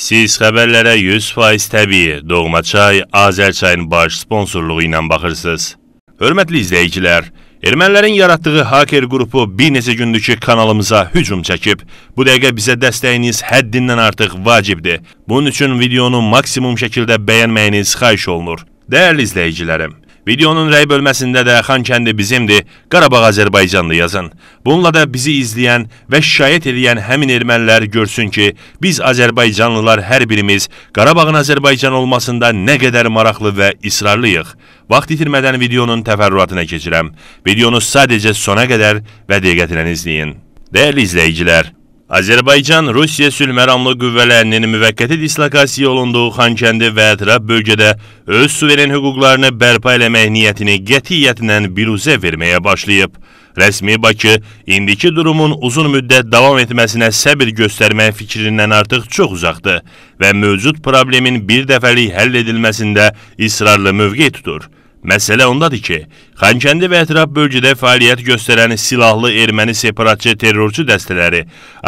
Siz xəbərlərə 100% təbii Doğmaçay Azərçayın baş sponsorluğu ilə baxırsınız. Hörmətli izləyicilər, ermənilərin yaratdığı haker qrupu bir neçə gündür ki kanalımıza hücum çəkib. Bu dəqiqə bizə dəstəyiniz həddindən artıq vacibdir. Bunun üçün videonu maksimum şəkildə bəyənməyiniz xahiş olunur. Dəyərli izləyicilərim, Videonun rəy bölməsində də Xankəndi bizimdir, Qarabağ Azərbaycanlı yazın. Bununla da bizi izləyən və şikayət edən həmin ermənilər görsün ki, biz Azərbaycanlılar hər birimiz Qarabağın Azərbaycan olmasında nə qədər maraqlı və israrlıyıq. Vaxt itirmədən videonun təfərrüatına keçirəm. Videonu sadəcə sona qədər və dəqiqətlə izləyin. Dəyərli izləyicilər, Azərbaycan-Rusiya sülhməramlı qüvvələrinin müvəqqəti dislokasiya olunduğu Xankəndi və ətraf bölgədə öz suveren hüquqlarını bərpa eləmək niyyətini qətiyyətlə biruzə verməyə başlayıb. Rəsmi Bakı indiki durumun uzun müddət davam etməsinə səbir göstərmək fikrindən artıq çox uzaqdır və mövcud problemin bir dəfəlik həll edilməsində israrlı mövqe tutur. Məsələ ondadır ki, Xankəndi və ətraf bölgədə fəaliyyət göstərən silahlı erməni separatçı terrorçu dəstələri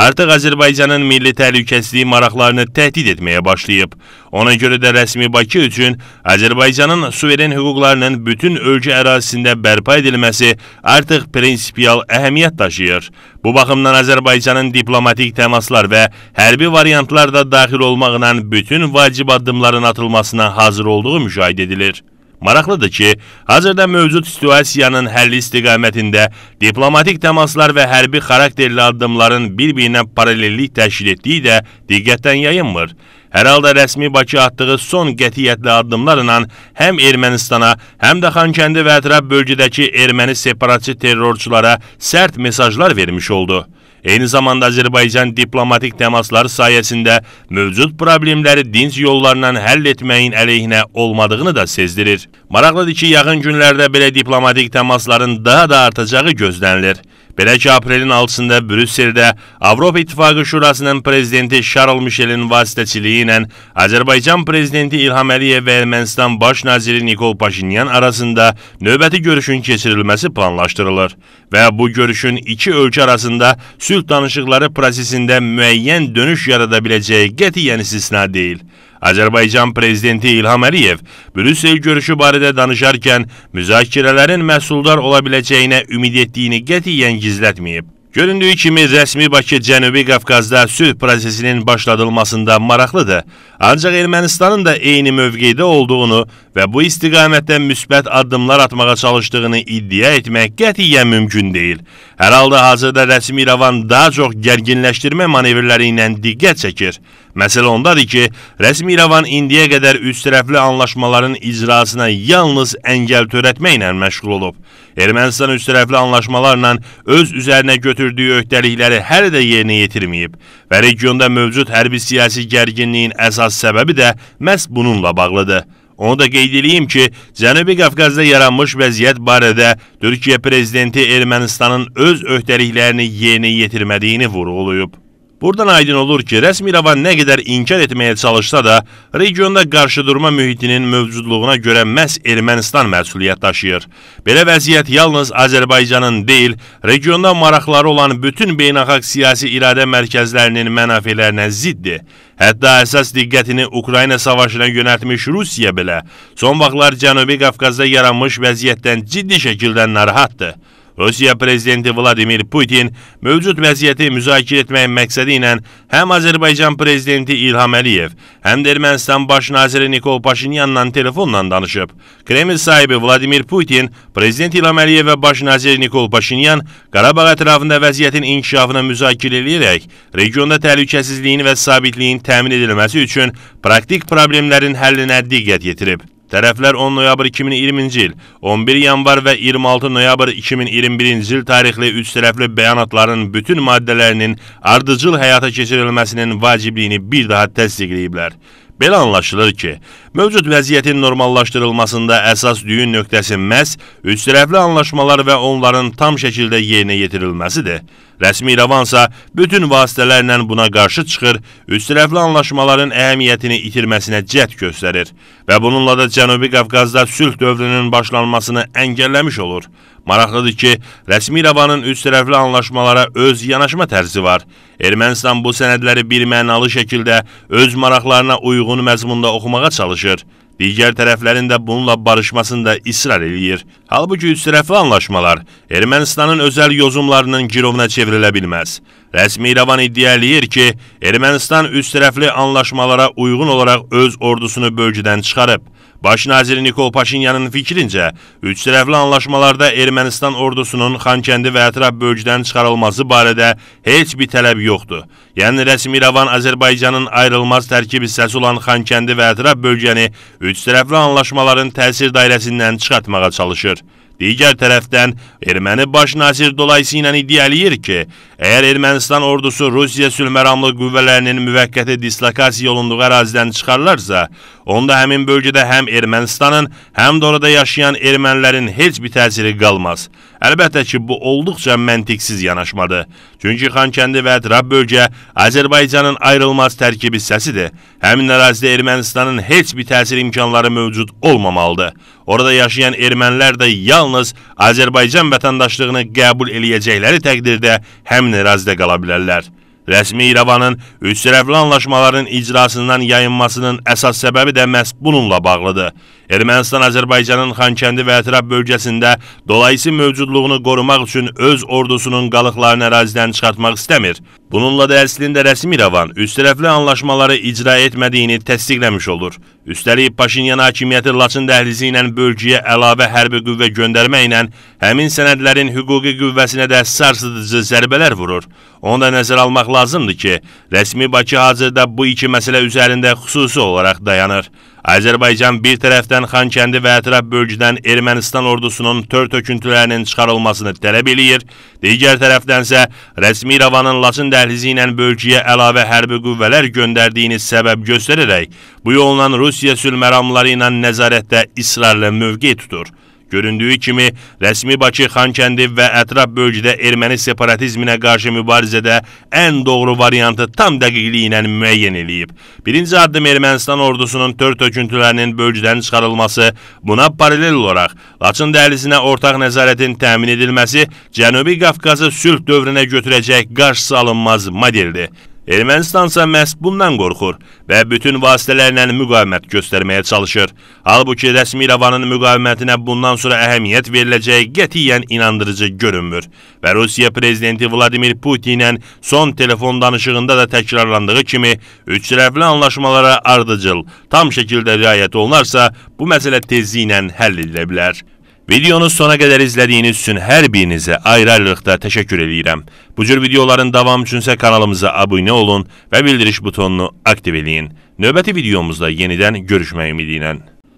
artıq Azərbaycanın milli təhlükəsizliyi maraqlarını təhdid etməyə başlayıb. Ona görə də rəsmi Bakı üçün Azərbaycanın suveren hüquqlarının bütün ölkə ərazisində bərpa edilməsi artıq prinsipial əhəmiyyət daşıyır. Bu baxımdan Azərbaycanın diplomatik təmaslar və hərbi variantlar da daxil olmaqla bütün vacib addımların atılmasına hazır olduğu müşahidə edilir. Maraqlıdır ki, hazırda mövcud situasiyanın həlli istiqamətində diplomatik təmaslar və hərbi xarakterli addımların bir-birinə paralellik təşkil etdiyi də diqqətdən yayınmır. Hər halda rəsmi Bakı atdığı son qətiyyətli addımlarla həm Ermənistana, həm də Xankəndi və ətraf bölgədəki erməni separatçı terrorçulara sərt mesajlar vermiş oldu. Eyni zamanda Azərbaycan diplomatik təmasları sayəsində mövcud problemləri dinc yollarla həll etməyin əleyhinə olmadığını da sezdirir. Maraqlıdır ki, yaxın günlərdə belə diplomatik təmasların daha da artacağı gözlənilir. Belə ki, aprelin 6-sında Brüsseldə Avropa İttifaqı Şurasının prezidenti Charles Michelin vasitəçiliyi ilə Azərbaycan prezidenti İlham Əliyev və Ermənistan baş naziri Nikol Paşinyan arasında növbəti görüşün keçirilməsi planlaşdırılır və bu görüşün iki ölkə arasında sülh danışıqları prosesində müəyyən dönüş yarada biləcəyi qətiyyən istisna deyil. Azərbaycan Prezidenti İlham Əliyev Brüssel görüşü barədə danışarkən müzakirələrin məhsuldar ola biləcəyinə ümid etdiyini qətiyyən gizlətməyib. Göründüyü kimi, rəsmi Bakı Cənubi Qafqazda sülh prosesinin başladılmasında maraqlıdır, ancaq Ermənistanın da eyni mövqeydə olduğunu və bu istiqamətdə müsbət addımlar atmağa çalışdığını iddia etmək qətiyyən mümkün deyil. Hər halda hazırda rəsmi İrəvan daha çox gərginləşdirmə manevrləri ilə diqqət çəkir. Məsələ ondadır ki, rəsmi İrəvan indiyə qədər üçtərəfli anlaşmaların icrasına yalnız əngəl törətməklə məşğul olub. Ermənistan üçtərəfli anlaşmalarla öz üzərinə götürdüyü öhdəlikləri hələ də yerinə yetirməyib və regionda mövcud hərbi-siyasi gərginliyin əsas səbəbi də məhz bununla bağlıdır. Onu da qeyd edeyim ki, Cənubi Qafqazda yaranmış vəziyyət barədə Türkiyə prezidenti Ermənistanın öz öhdəliklərini yerinə yetirmədiyini vurğulayıb. Buradan aydın olur ki, rəsmi İrəvan nə qədər inkar etməyə çalışsa da, regionda qarşıdurma mühitinin mövcudluğuna görə məhz Ermənistan məsuliyyət daşıyır. Belə vəziyyət yalnız Azərbaycanın deyil, regionda maraqları olan bütün beynəlxalq siyasi iradə mərkəzlərinin mənafelərinə ziddir. Hətta əsas diqqətini Ukrayna savaşına yönəltmiş Rusiya belə son vaxtlar Cənubi Qafqazda yaranmış vəziyyətdən ciddi şəkildə narahatdır. Rusiya prezidenti Vladimir Putin mövcud vəziyyəti müzakirə etmək məqsədi ilə həm Azərbaycan prezidenti İlham Əliyev, həm də Ermənistan baş naziri Nikol Paşinyanla telefonla danışıb. Kreml sahibi Vladimir Putin, prezident İlham Əliyev və baş nazir Nikol Paşinyan Qarabağ ətrafında vəziyyətin inkişafını müzakirə edərək regionda təhlükəsizliyin və sabitliyin təmin edilməsi üçün praktik problemlərin həllinə diqqət yetirib. Tərəflər 10 noyabr 2020-ci il, 11 yanvar və 26 noyabr 2021-ci il tarixli üç tərəfli bəyanatların bütün maddələrinin ardıcıl həyata keçirilməsinin vacibliyini bir daha təsdiqləyiblər. Belə anlaşılır ki, mövcud vəziyyətin normallaşdırılmasında əsas düyün nöqtəsi məhz üçtərəfli anlaşmalar və onların tam şəkildə yerinə yetirilməsidir. Rəsmi İrəvansa bütün vasitələrlə buna qarşı çıxır, üçtərəfli anlaşmaların əhəmiyyətini itirməsinə cəhd göstərir və bununla da Cənubi Qafqazda sülh dövrünün başlanmasını əngəlləmiş olur. Maraqlıdır ki, rəsmi İrəvanın üçtərəfli anlaşmalara öz yanaşma tərzi var. Ermənistan bu sənədləri bir mənalı şəkildə öz maraqlarına uyğun məzmunda oxumağa çalışır. Digər tərəflərin də bununla barışmasında israr eləyir. Halbuki üçtərəfli anlaşmalar Ermənistanın özəl yozumlarının girovuna çevrilə bilməz. Rəsmi İrəvan iddia eləyir ki, Ermənistan üçtərəfli anlaşmalara uyğun olaraq öz ordusunu bölgüdən çıxarıb. Baş naziri Nikol Paşinyanın fikrincə, üç tərəfli anlaşmalarda Ermənistan ordusunun Xankəndi və ətraf bölgədən çıxarılması barədə heç bir tələb yoxdur. Yəni rəsmi İrəvan Azərbaycanın ayrılmaz tərkib hissəsi olan Xankəndi və ətraf bölgəni üç tərəfli anlaşmaların təsir dairəsindən çıxartmağa çalışır. Digər tərəfdən Erməni baş nazir dolayısı ilə iddia eləyir ki, Əgər Ermənistan ordusu Rusiya sülhməramlı qüvvələrinin müvəqqəti dislokasiya olunduğu ərazidən çıxarlarsa, onda həmin bölgədə həm Ermənistanın, həm də orada yaşayan ermənilərin heç bir təsiri qalmaz. Əlbəttə ki, bu olduqca məntiqsiz yanaşmadır. Çünki Xankəndi və ətraf bölgə Azərbaycanın ayrılmaz tərkibi hissəsidir. Həmin ərazidə Ermənistanın heç bir təsir imkanları mövcud olmamalıdır. Orada yaşayan ermənilər də yalnız Azərbaycan vətəndaşlığını qəbul eləyəcəkləri təqdirdə həm müəyyən ərazidə qala bilərlər. Rəsmi İrəvanın üçtərəfli anlaşmaların icrasından yayınmasının əsas səbəbi də məhz bununla bağlıdır. Ermənistan Azərbaycanın Xankəndi və ətraf bölgəsində dolayısı mövcudluğunu qorumaq üçün öz ordusunun qalıqlarını ərazidən çıxartmaq istəmir. Bununla da əslində rəsmi İrəvan üstərəfli anlaşmaları icra etmədiyini təsdiqləmiş olur. Üstəlik Paşinyan hakimiyyəti Laçın dəhlizi ilə bölgəyə əlavə hərbi qüvvə göndərməklə həmin sənədlərin hüquqi qüvvəsinə də sarsıdıcı zərbələr vurur. Onu da nəzərə almaq lazımdır ki, rəsmi Bakı hazırda bu iki məsələ üzərində xüsusi olaraq dayanır. Azərbaycan bir tərəfdən Xankəndi və ətraf bölgədən Ermənistan ordusunun tör töküntülərinin çıxarılmasını tələb eləyir, digər tərəfdənsə rəsmi İrəvanın Laçın dəhlizi ilə bölgəyə əlavə hərbi qüvvələr göndərdiyini səbəb göstərərək, bu yolla Rusiya sülməramları ilə nəzarətdə israrlı mövqe tutur. Göründüyü kimi, rəsmi Bakı, Xankəndi və ətraf bölgədə erməni separatizminə qarşı mübarizədə ən doğru variantı tam dəqiqliyi ilə müəyyən eləyib. Birinci addım Ermənistan ordusunun tör töküntülərinin bölgədən çıxarılması, buna paralel olaraq Laçın dəhlizinə ortaq nəzarətin təmin edilməsi Cənubi Qafqazı sülh dövrünə götürəcək qarşısı alınmaz modeldir. Ermənistansa məhz bundan qorxur və bütün vasitələrlə müqavimət göstərməyə çalışır. Halbuki rəsmi İrəvanın müqavimətinə bundan sonra əhəmiyyət veriləcəyi qətiyyən inandırıcı görünmür və Rusiya prezidenti Vladimir Putin ilə son telefon danışığında da təkrarlandığı kimi üç tərəfli anlaşmalara ardıcıl tam şəkildə riayət olunarsa, bu məsələ tezliklə həll edilə bilər. Videonu sona qədər izlədiyiniz üçün hər birinizə ayrı-ayrılıqda təşəkkür edirəm. Bu cür videoların davamı üçünsə kanalımıza abunə olun və bildiriş butonunu aktiv eləyin. Növbəti videomuzda yenidən görüşmək ümidi ilə.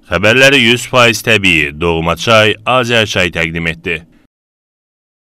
Xəbərləri 100% təbii Doğmaçay Azərçay təqdim etdi.